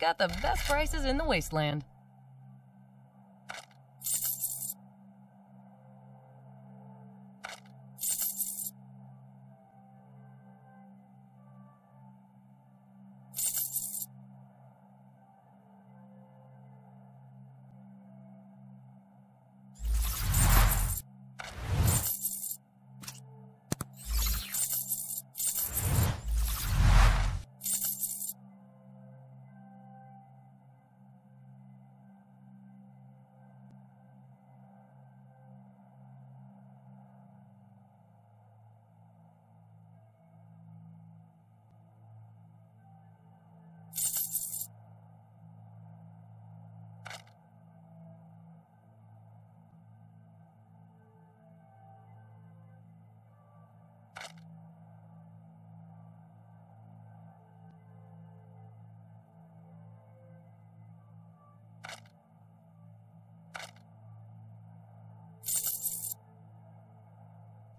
you have got the best prices in the wasteland.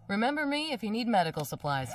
Remember me if you need medical supplies.